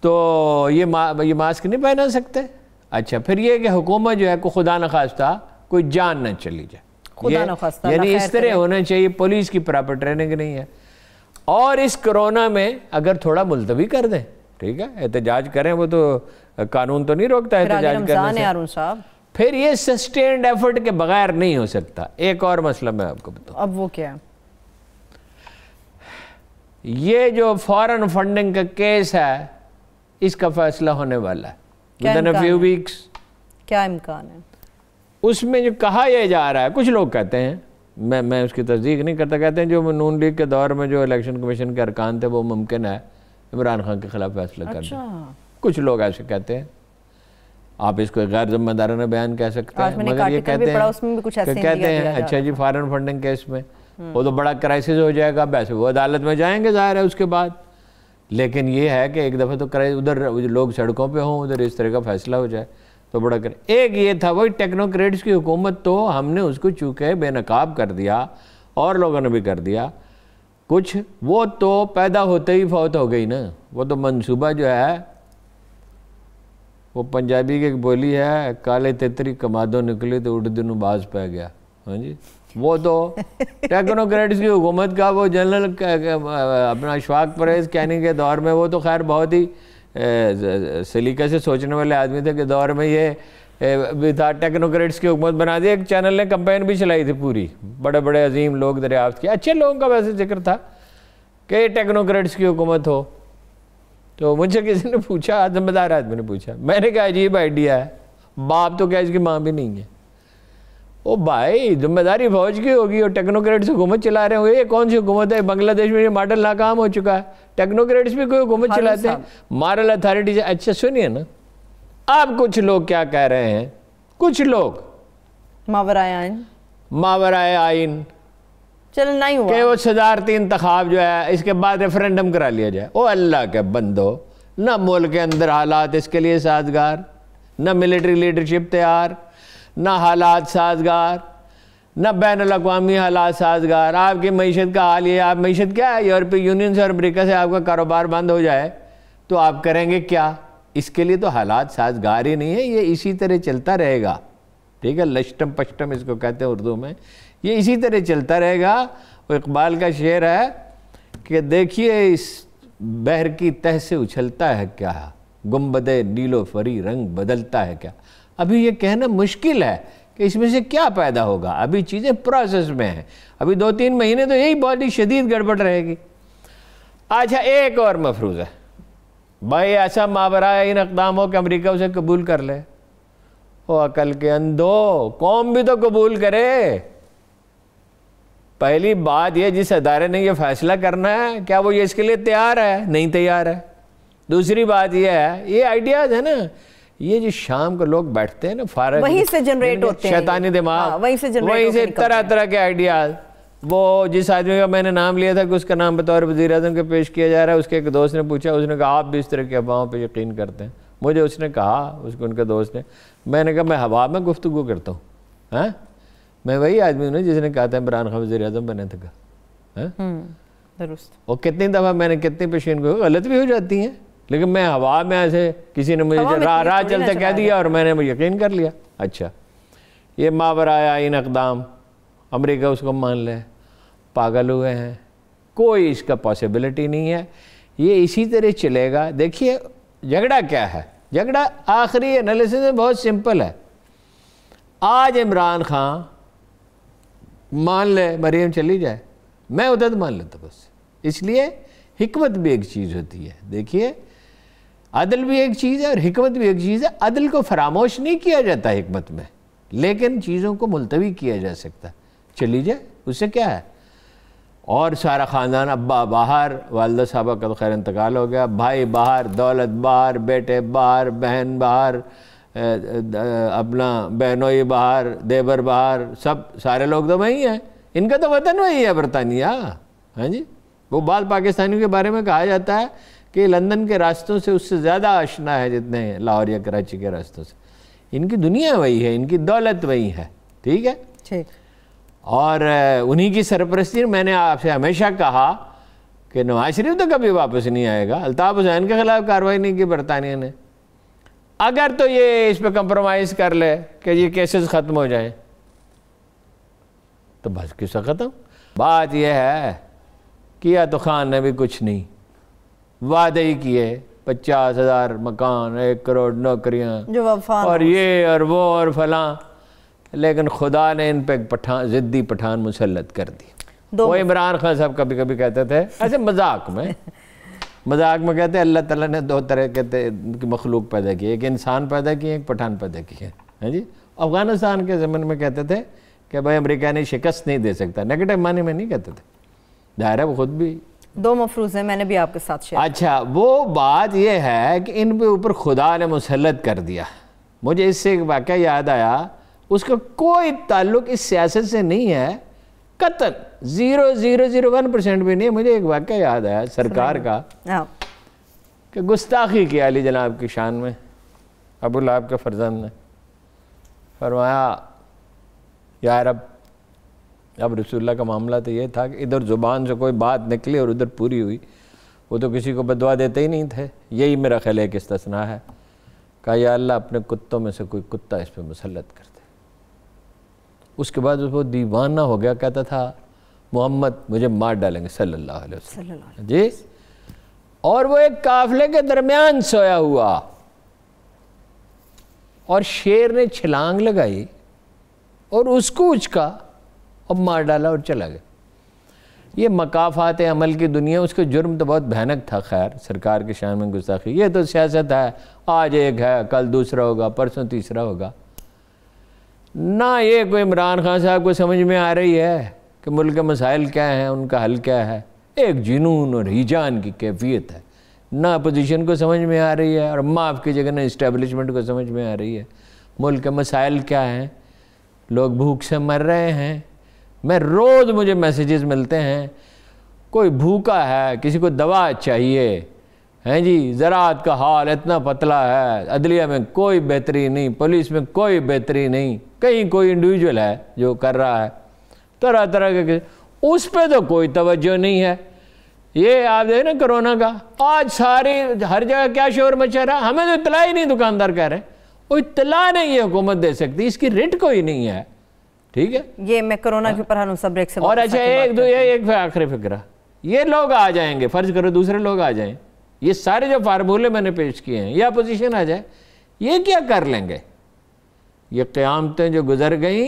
तो ये मा ये मास्क नहीं पहना सकते अच्छा फिर यह कि हुकूमत जो है को खुदा न खास्ता कोई जान ना चली जाए खुदा न खास्ता यानी इस तरह होना चाहिए पुलिस की प्रॉपर ट्रेनिंग नहीं है और इस कोरोना में अगर थोड़ा मुलतवी कर दें ठीक है एहतजाज करें वो तो कानून तो नहीं रोकता एहतजाज कर फिर ये सस्टेन्ड एफर्ट के बगैर नहीं हो सकता एक और मसला मैं आपको बताऊँ अब वो क्या है ये जो फॉरेन फंडिंग का केस है इसका फैसला होने वाला है क्या इम्कान है उसमें जो कहा यह जा रहा है कुछ लोग कहते हैं मैं मैं उसकी तस्दीक नहीं करता कहते हैं जो नून लीग के दौर में जो इलेक्शन कमीशन के अरकान थे वो मुमकिन है इमरान खान के खिलाफ फैसला अच्छा। करना कुछ लोग ऐसे कहते हैं आप इसको गैर जिम्मेदाराना बयान कह सकते हैं मगर ये कहते हैं कहते हैं अच्छा जी फॉरन फंडिंग केस में हम्म। वो तो बड़ा क्राइसिस हो जाएगा वैसे वो अदालत में जाएंगे जाहिर है उसके बाद लेकिन ये है कि एक दफ़ा तो करे उधर लोग सड़कों पे हों उधर इस तरह का फैसला हो जाए तो बड़ा करें एक ये था वही टेक्नोक्रेट्स की हुकूमत तो हमने उसको चूके बेनकाब कर दिया और लोगों ने भी कर दिया कुछ वो तो पैदा होते ही फौत हो गई ना वो तो मंसूबा जो है वो पंजाबी की एक बोली है काले तेतरी कमादों निकले तो उर्दू बाज पै गया हाँ जी वो तो टेक्नोक्रेट्स की हुकूमत का वो जनरल अपना शवाक परेज कहने के दौर में वो तो खैर बहुत ही सलीके से सोचने वाले आदमी थे कि दौर में ये था टेक्नोक्रेट्स की हुकूमत बना दी एक चैनल ने कंपेन भी चलाई थी पूरी बड़े बड़े अजीम लोग दरियाफ्त किए अच्छे लोगों का वैसे जिक्र था कि ये टेक्नोक्रेट्स की हुकूमत हो तो मुझे किसी ने पूछा जिम्मेदार आदमी ने पूछा मैंने कहा अजीब आइडिया है बाप तो क्या इसकी माँ भी नहीं है ओ भाई जिम्मेदारी फौज की होगी और टेक्नोक्रेट्स हुकूमत चला रहे होंगे ये कौन सी हुकूमत है बांग्लादेश में ये मॉडल नाकाम हो चुका है टेक्नोक्रेट्स भी कोई हुकूमत चलाते हैं मॉरल अथॉरिटीज अच्छा सुनिए ना आप कुछ लोग क्या कह रहे हैं कुछ लोग मावरा आइन मावरा आइन चल नहीं हुआ वो सदारती इंतखब जो है इसके बाद रेफरेंडम करा लिया जाए ओ अल्लाह के बंदो ना मुल्क के अंदर हालात इसके लिए साजगार ना मिलिट्री लीडरशिप तैयार ना हालात साजगार ना बैन अवी हालात साजगार आपकी मीशत का हाल ये आप मीशत क्या है यूरोपीय यूनियन से और अमरीका से आपका कारोबार बंद हो जाए तो आप करेंगे क्या इसके लिए तो हालात साजगार ही नहीं है ये इसी तरह चलता रहेगा ठीक है लष्टम पष्टम इसको कहते हैं उर्दू में ये इसी तरह चलता रहेगा वो इकबाल का शेर है कि देखिए इस बहर की तह से उछलता है क्या गुम्बद नीलो फरी रंग बदलता है क्या अभी ये कहना मुश्किल है कि इसमें से क्या पैदा होगा अभी चीज़ें प्रोसेस में हैं अभी दो तीन महीने तो यही बहुत ही शदीद गड़बड़ रहेगी अच्छा एक और मफरूज़ है भाई ऐसा मावरा इन अकदाम हो कि अमरीका उसे कबूल कर ले ओ अकल के अंधो कौम भी तो कबूल करे पहली बात यह जिस अदारे ने यह फैसला करना है क्या वो ये इसके लिए तैयार है नहीं तैयार है दूसरी बात यह है ये आइडियाज़ है ना ये जो शाम को लोग बैठते हैं ना फारग वहीं से जनरेट होते हैं शैतानी दिमाग हाँ, वहीं से जनरेट वहीं से तरह तरह के आइडियाज वो जिस आदमी का मैंने नाम लिया था कि उसका नाम बतौर वजी अजम के पेश किया जा रहा है उसके एक दोस्त ने पूछा उसने कहा आप भी इस तरह की हवाओं पर यकीन करते हैं मुझे उसने कहा उसके उनके दोस्त ने मैंने कहा मैं हवा में गुफ्तु करता हूँ हैं हाँ? मैं वही आदमी हूँ जिसने कहा था इमरान खान वजी अजम बने थे का हाँ? हम्म, कितनी दफ़ा मैंने कितनी पेशेंट को गलत भी हो जाती हैं लेकिन मैं हवा में ऐसे किसी ने मुझे राह राह चलते कह दिया और मैंने यकीन कर लिया अच्छा ये मावर आया इन अकदाम अमरीका उसको मान ले पागल हुए हैं कोई इसका पॉसिबिलिटी नहीं है ये इसी तरह चलेगा देखिए झगड़ा क्या है झगड़ा आखिरी एनालिसिस में बहुत सिंपल है आज इमरान खान मान ले मरियम चली जाए मैं उदत मान लेता बस इसलिए हिकमत भी एक चीज़ होती है देखिए अदल भी एक चीज़ है और हमत भी एक चीज़ है अदल को फरामोश नहीं किया जाता हमत में लेकिन चीज़ों को मुलतवी किया जा सकता चली जाए उससे क्या है और सारा ख़ानदान अब्बा बाहर वालदा साहबा का तो खैर इंतकाल हो गया भाई बाहर दौलत बाहर बेटे बाहर बहन बाहर अपना बहनोई बाहर देवर बाहर सब सारे लोग तो वहीं हैं इनका तो वतन वही है बरतानिया हाँ जी वो बाल पाकिस्तानियों के बारे में कहा जाता है कि लंदन के रास्तों से उससे ज़्यादा आशना है जितने लाहौर या कराची के रास्तों से इनकी दुनिया वही है इनकी दौलत वही है ठीक है ठीक और उन्हीं की सरपरस्ती मैंने आपसे हमेशा कहा कि नवाज शरीफ तो कभी वापस नहीं आएगा अल्ताफ़ हुसैन के ख़िलाफ़ कार्रवाई नहीं की बरतानिया ने अगर तो ये इस पर कंप्रोमाइज़ कर ले कि ये केसेस ख़त्म हो जाएं तो बस किसा ख़त्म बात यह है किया तो खान ने भी कुछ नहीं वादे ही किए पचास हजार मकान एक करोड़ नौकरियाँ और ये और वो और फलां लेकिन खुदा ने इन पर पठान ज़िद्दी पठान मुसलत कर दी वो इमरान खान साहब कभी कभी कहते थे ऐसे मजाक में [laughs] मजाक में कहते हैं अल्लाह ताला ने दो तरह के मखलूक पैदा किए एक इंसान पैदा किए एक पठान पैदा किए हैं जी अफगानिस्तान के ज़मन में कहते थे कि भाई अमरीका ने शिकस्त नहीं दे सकता नेगेटिव माने में नहीं कहते थे दायरा वो खुद भी दो मफरूज हैं मैंने भी आपके साथ शेयर अच्छा वो बात यह है कि इन पे ऊपर खुदा ने मुसलत कर दिया मुझे इससे एक वाक़ याद आया उसका कोई ताल्लुक इस सियासत से नहीं है कतल zero zero zero one percent भी नहीं मुझे एक वाक्य याद आया सरकार का हाँ। कि गुस्ताखी किया अली जनाब की शान में अबुल आपके फर्जंद ने फरमाया यार अब अब रसुल्ला का मामला तो ये था कि इधर ज़ुबान से कोई बात निकली और उधर पूरी हुई वो तो किसी को बदवा देते ही नहीं थे यही मेरा ख्याल एक इस्तना है कहा या अल्लाह अपने कुत्तों में से कोई कुत्ता इस पर मुसलत कर दे उसके बाद उसको दीवाना हो गया कहता था मोहम्मद मुझे मार डालेंगे सल्लल्लाहु अलैहि वसल्लम जी और वो एक काफले के दरमियान सोया हुआ और शेर ने छलांग लगाई और उसको उचका और मार डाला और चला गया ये मकाफात अमल की दुनिया उसके जुर्म तो बहुत भयानक था खैर सरकार के शान में गुस्ताखी ये तो सियासत है आज एक है कल दूसरा होगा परसों तीसरा होगा ना ये कोई इमरान खान साहब को समझ में आ रही है कि मुल्क के मसाइल क्या हैं उनका हल क्या है एक जुनून और हीजान की कैफियत है ना अपोजिशन को समझ में आ रही है और माफ़ की जगह ना इस्टेबलिशमेंट को समझ में आ रही है मुल्क के मसाइल क्या हैं लोग भूख से मर रहे हैं मैं रोज़ मुझे मैसेजेस मिलते हैं कोई भूखा है किसी को दवा चाहिए हैं जी ज़रात का हाल इतना पतला है अदलिया में कोई बेहतरी नहीं पुलिस में कोई बेहतरी नहीं कहीं कोई इंडिविजुअल है जो कर रहा है तरह तरह के उस पर तो कोई तवज्जो नहीं है ये आप देख ना कोरोना का आज सारी हर जगह क्या शोर मचा रहा हमें तो इतला ही नहीं दुकानदार कह रहे वो इतला नहीं है हुकूमत दे सकती इसकी रेट कोई नहीं है ठीक है ये मैं कोरोना के ऊपर सब ब्रेक से और अच्छा एक दो ये एक आखिरी फिक्र ये लोग आ जाएंगे फर्ज करो दूसरे लोग आ जाए ये सारे जो फार्मूले मैंने पेश किए हैं या पोजीशन आ जाए ये क्या कर लेंगे ये क़्यामतें जो गुजर गई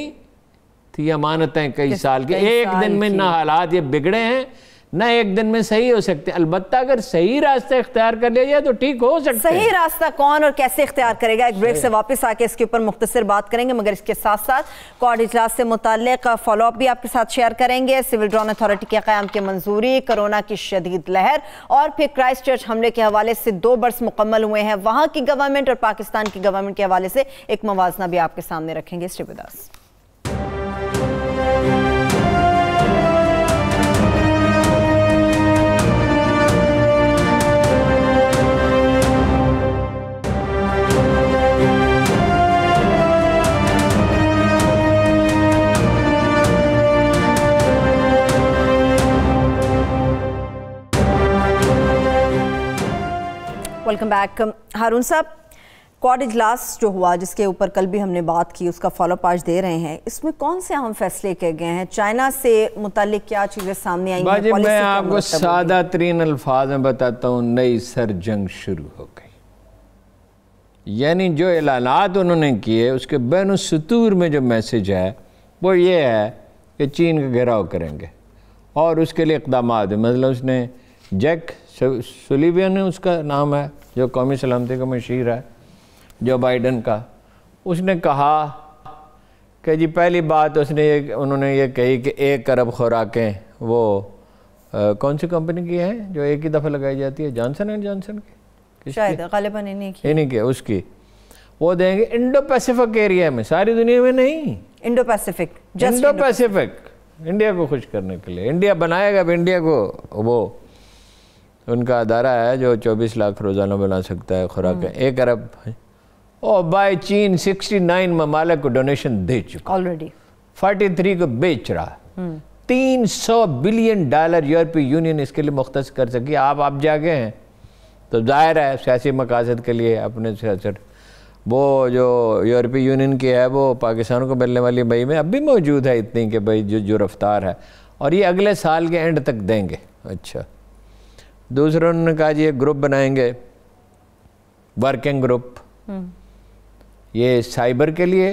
थी अमानतें कई साल की एक दिन में ना हालात ये बिगड़े हैं ना एक दिन में सही हो सकते अलबत् अगर सही रास्ता इख्तियार कर लिया जाए तो ठीक हो सकता सही रास्ता कौन और कैसे इख्तियार करेगा एक ब्रेक से वापस आके इसके ऊपर मुख्तर बात करेंगे मगर इसके साथ साथ कॉर्ड इजलास से मुतल फॉलोअप भी आपके साथ शेयर करेंगे सिविल ड्रॉन अथॉरिटी के क्याम की मंजूरी कोरोना की शदीद लहर और फिर क्राइस्ट चर्च हमले के हवाले से दो बर्स मुकम्मल हुए हैं वहाँ की गवर्नमेंट और पाकिस्तान की गवर्नमेंट के हवाले से एक मवाजना भी आपके सामने रखेंगे श्रीविदास वेलकम बैक हारून साहब क्वाड इजलास जो हुआ जिसके ऊपर कल भी हमने बात की उसका फॉलोअप आज दे रहे हैं इसमें कौन से अहम फैसले किए गए हैं चाइना से मुतल क्या चीज़ें सामने आई हैं मैं आपको सादा तरीन अल्फाज में बताता हूँ नई सर जंग शुरू हो गई यानी जो एलानात उन्होंने किए उसके बैन सतूर में जो मैसेज है वो ये है कि चीन का घेराव करेंगे और उसके लिए इकदाम मतलब उसने जैक है उसका नाम है जो कौमी सलामती का मशीर है जो बाइडन का उसने कहा कि जी पहली बात उसने ये उन्होंने ये कही कि एक अरब खुराकें वो आ, कौन सी कंपनी की हैं जो एक ही दफ़ा लगाई जाती है जॉनसन एंड जॉनसन की नहीं के की उसकी वो देंगे इंडो पैसिफिक एरिया में सारी दुनिया में नहीं Indo Pacific Indo Pacific India को खुश करने के लिए इंडिया बनाएगा अब इंडिया को वो उनका अदारा है जो 24 लाख रोज़ाना बना सकता है खुराक हम्म। एक अरब ओ बाय चीन 69 ममालक को डोनेशन दे चुका ऑलरेडी 43 को बेच रहा है हम्म। तीन सौ बिलियन डॉलर यूरोपीय यूनियन इसके लिए मुख्त कर सकी आप आप जागे हैं तो जाहिर है सियासी मकासद के लिए अपने सियासत वो जो यूरोपीय यूनियन की है वो पाकिस्तान को मिलने वाली मई में अब भी मौजूद है इतनी कि भाई जो जो रफ्तार है और ये अगले साल के एंड तक देंगे अच्छा दूसरों ने कहा जी एक ग्रुप बनाएंगे वर्किंग हम्म। ग्रुप ये साइबर के लिए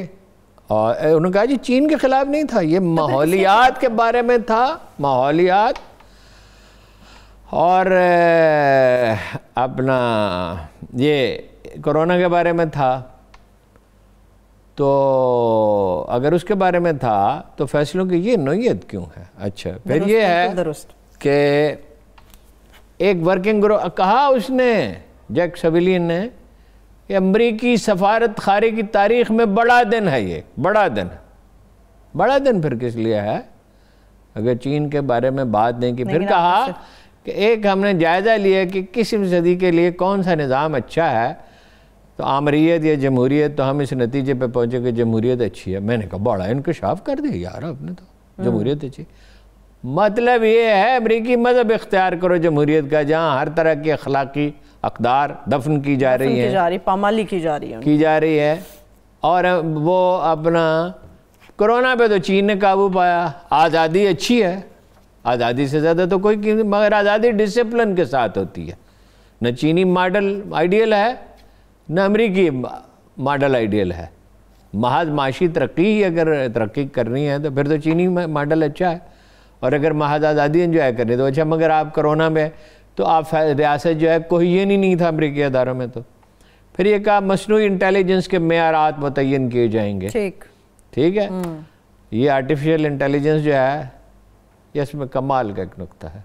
और उन्होंने कहा जी चीन के खिलाफ नहीं था ये तो माहौलियात के बारे में था माहौलियात और अपना ये कोरोना के बारे में था तो अगर उसके बारे में था तो फैसलों की ये नोयत क्यों है अच्छा फिर ये है कि एक वर्किंग ग्रुप कहा उसने जैक सविलियन ने कि अमरीकी सफारत खारे की तारीख में बड़ा दिन है ये बड़ा दिन बड़ा दिन फिर किस लिए है अगर चीन के बारे में बात नहीं की फिर कहा कि एक हमने जायज़ा लिया कि किस सदी के लिए कौन सा निज़ाम अच्छा है तो आमरीत या जमहूरीत तो हम इस नतीजे पर पहुँचे कि जमहूरीत अच्छी है मैंने कहा बड़ा इनको शाफ़ कर दिया यार आपने तो हम्म। जमहूरीत अच्छी मतलब ये है अमरीकी मज़हब इख्तियार करो जमहूरीत का जहाँ हर तरह के अखलाकी अकदार दफन की जा रही है जा रही पामाली की जा रही है की जा रही है और वो अपना कोरोना पे तो चीन ने काबू पाया आज़ादी अच्छी है आज़ादी से ज़्यादा तो कोई मगर आज़ादी डिसिप्लिन के साथ होती है न चीनी मॉडल आइडियल है न अमरीकी मॉडल आइडियल है महज माशी तरक्की अगर तरक्की करनी है तो फिर तो चीनी मॉडल अच्छा है और अगर महाजाद आदि इन्जॉय कर रहे तो अच्छा मगर आप करोना में तो आप रियासत जो है कोई ये नहीं, नहीं था अमरीकी अदारों में तो फिर ये कहा मसनू इंटेलिजेंस के मैारात मुतन किए जाएंगे ठीक ठीक है हम्म। ये आर्टिफिशियल इंटेलिजेंस जो है ये इसमें कमाल का एक नुकता है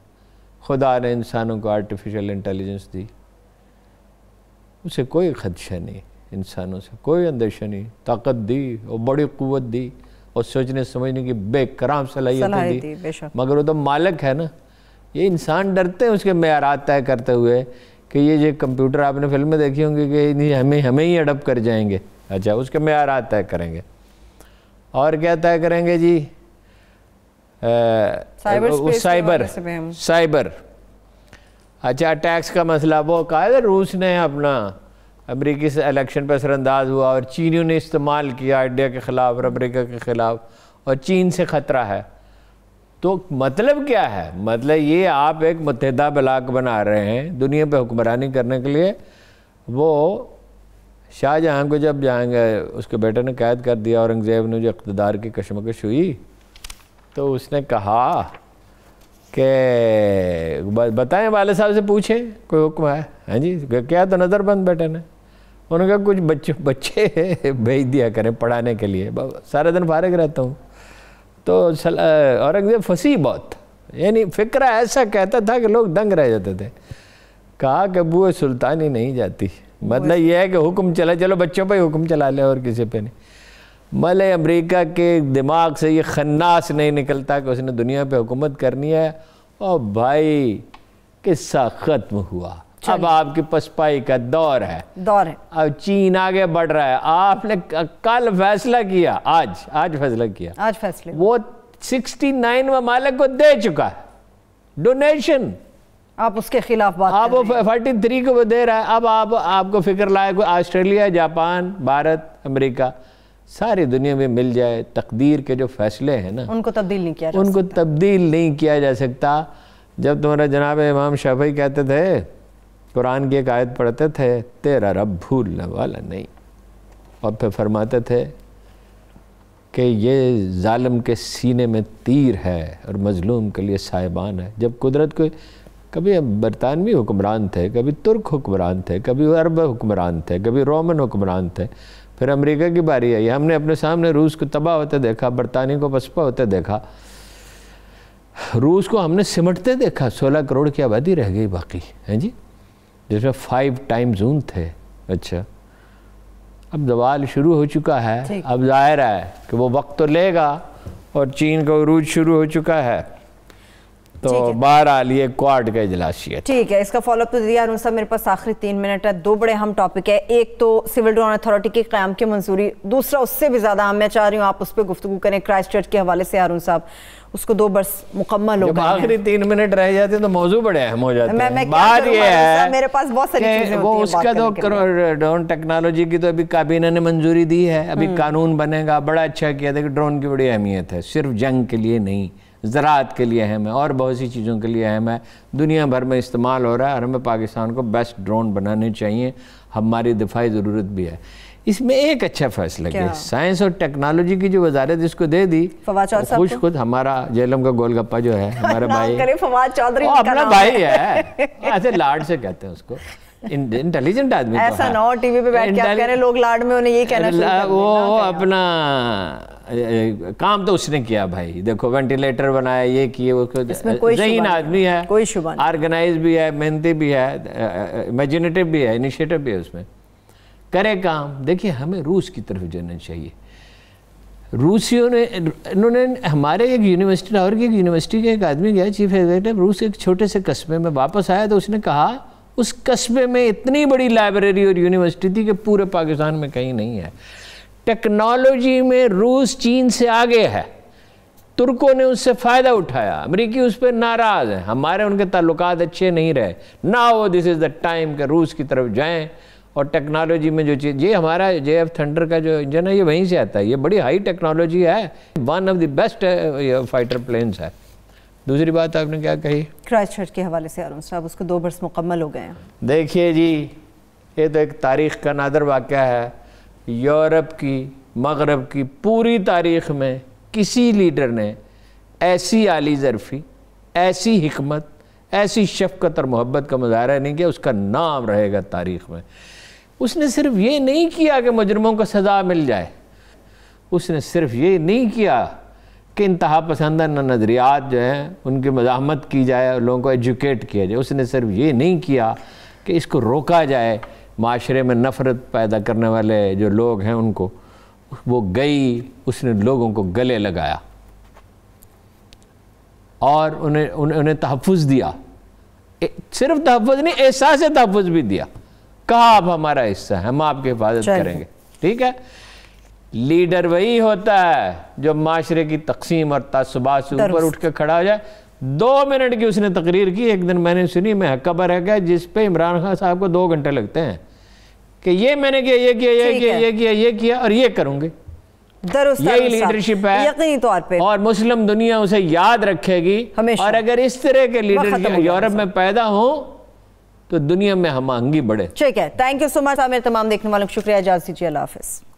खुदा ने इंसानों को आर्टिफिशियल इंटेलिजेंस दी उसे कोई खदशा नहीं इंसानों से कोई अंदेशा नहीं ताकत दी और बड़ी क़वत दी और सोचने समझने की बेकराम सलाहियत दी मगर वो तो मालिक है ना ये इंसान डरते हैं उसके मैारात तय करते हुए कि ये जो कंप्यूटर आपने में देखी होंगी कि नहीं हमें हमें ही अडप कर जाएंगे अच्छा उसके मैारात तय करेंगे और क्या तय करेंगे जी साइबर साइबर साइबर अच्छा टैक्स का मसला वो कहा रूस ने अपना अमरीकी से इलेक्शन पर असरानंदाज हुआ और चीनी ने इस्तेमाल किया इंडिया के ख़िलाफ़ और अमरीका के ख़िलाफ़ और चीन से ख़तरा है तो मतलब क्या है मतलब ये आप एक मतदा ब्लाक बना रहे हैं दुनिया पे हुक्मरानी करने के लिए वो शाहजहाँ को जब जाएंगे उसके बेटे ने कैद कर दिया औरंगज़ेब ने जो इकतदार की कशमकश हुई तो उसने कहा कि बताएं वाले साहब से पूछें कोई हुक्म है हाँ जी क्या तो नज़रबंद बेटे ने उन्होंने कहा कुछ बच्चे बच्चे [laughs] भेज दिया करें पढ़ाने के लिए सारा दिन फारग रहता हूँ तो औरंगजेब फंसी बहुत यानी फिक्र ऐसा कहता था कि लोग दंग रह जाते थे कहा कि सुल्तान सुल्तानी नहीं जाती मतलब यह है कि हुक्म चला चलो बच्चों पर ही हुक्म चला ले और किसी पे नहीं मल अमेरिका के दिमाग से ये खन्नास नहीं निकलता कि उसने दुनिया पे हुकूमत करनी है और भाई किस्सा ख़त्म हुआ अब आपकी पसपाई का दौर है दौर है अब चीन आगे बढ़ रहा है आपने कल फैसला किया आज आज फैसला किया आज फैसला वो नाइन ममालिक को दे चुका है डोनेशन आप उसके खिलाफ बात आप वो फोर्टी थ्री को दे रहा है अब आप आपको फिक्र लाए कोई ऑस्ट्रेलिया जापान भारत अमेरिका सारी दुनिया में मिल जाए तकदीर के जो फैसले हैं ना उनको तब्दील नहीं किया जा उनको तब्दील नहीं किया जा सकता जब तुम्हारा जनाब इमाम शाफी कहते थे कुरान की एक आयत पढ़ते थे तेरा रब भूलने वाला नहीं और फिर फरमाते थे कि ये ालम के सीने में तीर है और मजलूम के लिए साहिबान है जब कुदरत को कभी बरतानवी हुक्मरान थे कभी तुर्क हुक्मरान थे कभी अरब हुक्मरान थे कभी रोमन हुक्मरान थे फिर अमेरिका की बारी आई हमने अपने सामने रूस को तबाह होते देखा बरतानी को पसपा होते देखा रूस को हमने सिमटते देखा सोलह करोड़ की आबादी रह गई बाकी हैं जी जिसमें फाइव टाइम जून थे अच्छा अब दवाल शुरू हो चुका है अब जाहिर है कि वो वक्त तो लेगा और चीन का उरूज शुरू हो चुका है तो बहरहाल ये क्वाड का इजलास है ठीक है इसका फॉलोअप तो दिया साहब मेरे पास आखिरी तीन मिनट है दो बड़े हम टॉपिक है एक तो सिविल ड्रोन अथॉरिटी के क्याम की मंजूरी दूसरा उससे भी ज़्यादा हम मैं चाह रही हूँ आप उस पर गुफ्तु करें क्राइस्ट चर्च के हवाले से अरुण साहब उसको दो बर्स मुकम्मल हो आखिरी तीन मिनट रह जाते तो मौजू बड़े अहम हो जाते मैं, मैं बात ये है मेरे पास बहुत सारी चीजें वो उसका तो ड्रोन टेक्नोलॉजी की तो अभी काबीना ने मंजूरी दी है अभी हम्म। कानून बनेगा बड़ा अच्छा किया था कि ड्रोन की बड़ी अहमियत है सिर्फ जंग के लिए नहीं ज़रात के लिए अहम है और बहुत सी चीज़ों के लिए अहम है दुनिया भर में इस्तेमाल हो रहा है और हमें पाकिस्तान को बेस्ट ड्रोन बनाने चाहिए हमारी दिफाई ज़रूरत भी है इसमें एक अच्छा फैसला किया साइंस और टेक्नोलॉजी की जो वजारत इसको दे दी खुश खुद हमारा जेलम का गोलगप्पा जो है [laughs] हमारा भाई फवाद चौधरी अपना भाई है ऐसे लाड से कहते हैं उसको इंटेलिजेंट आदमी ऐसा ना हो टीवी पे बैठ के कह रहे लोग लाड में उन्हें ये कहना वो अपना काम तो उसने किया भाई देखो वेंटिलेटर बनाया ये किए उसको जहीन आदमी है कोई शुभ ऑर्गेनाइज भी है मेहनती भी है इमेजिनेटिव भी है इनिशिएटिव भी है उसमें करे काम देखिए हमें रूस की तरफ जाना चाहिए रूसियों ने इन्होंने हमारे एक यूनिवर्सिटी लाहौर की एक यूनिवर्सिटी का एक आदमी गया चीफ एग्जीक्यूटिव रूस एक छोटे से कस्बे में वापस आया तो उसने कहा उस कस्बे में इतनी बड़ी लाइब्रेरी और यूनिवर्सिटी थी कि पूरे पाकिस्तान में कहीं नहीं है टेक्नोलॉजी में रूस चीन से आगे है तुर्कों ने उससे फ़ायदा उठाया अमरीकी उस पर नाराज़ हैं हमारे उनके ताल्लुक अच्छे नहीं रहे ना हो दिस इज़ द टाइम के रूस की तरफ जाएँ और टेक्नोलॉजी में जो चीज़ ये हमारा जे एफ थंडर का जो इंजन है ये वहीं से आता है ये बड़ी हाई टेक्नोलॉजी है one of the best fighter planes है दूसरी बात आपने क्या कही क्राइस्ट चर्च के हवाले से अरुण साहब उसको दो बरस मुकम्मल हो गए हैं देखिए जी ये तो एक तारीख़ का नादर वाक़ है यूरोप की मगरब की पूरी तारीख़ में किसी लीडर ने ऐसी आली ज़रफ़ी ऐसी हमत ऐसी शफकत और मोहब्बत का मुजाहरा नहीं किया उसका नाम रहेगा तारीख में उसने सिर्फ ये नहीं किया कि मुजरमों को सज़ा मिल जाए उसने सिर्फ ये नहीं किया कि इंतहा पसंद नज़रियात जो हैं उनकी मजामत की जाए और लोगों को एजुकेट किया जाए उसने सिर्फ ये नहीं किया कि इसको रोका जाए माशरे में नफ़रत पैदा करने वाले जो लोग हैं उनको वो गई उसने लोगों को गले लगाया और उन्हें उन्हें उन्हें तहफ़ दिया सिर्फ तहफ़ नहीं एहसास तहफ़ भी दिया कहा आप हमारा हिस्सा है हम आपकी हिफाजत करेंगे ठीक है लीडर वही होता है जो माशरे की तकसीम और तसबात से ऊपर उठ के खड़ा हो जाए दो मिनट की उसने तकरीर की एक दिन मैंने सुनी मैं पर है क्या जिस पे इमरान खान साहब को दो घंटे लगते हैं कि ये मैंने किया ये किया ये किया ये किया ये किया और ये करूँगी यही लीडरशिप है यकीन तौर पे और मुस्लिम दुनिया उसे याद रखेगी हमेशा और अगर इस तरह के लीडरशिप यूरोप में पैदा हो तो दुनिया में हम आंगी बढ़े ठीक है थैंक यू सो मच मेरे तमाम देखने वालों का शुक्रिया इजाज़ दीजिए अल्लाह हाफिज़